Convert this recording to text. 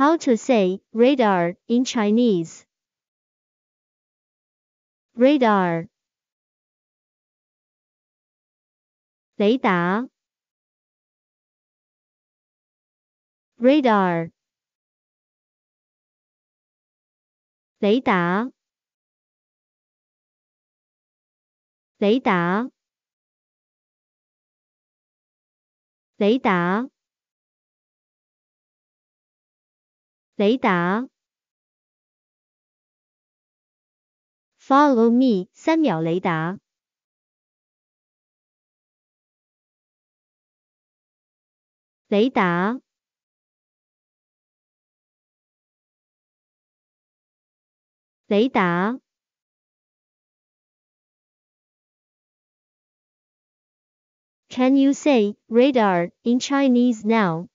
How to say radar in Chinese. Radar. Radar. radar 雷达。Follow me，三秒雷达。雷达。雷达。Can you say radar in Chinese now?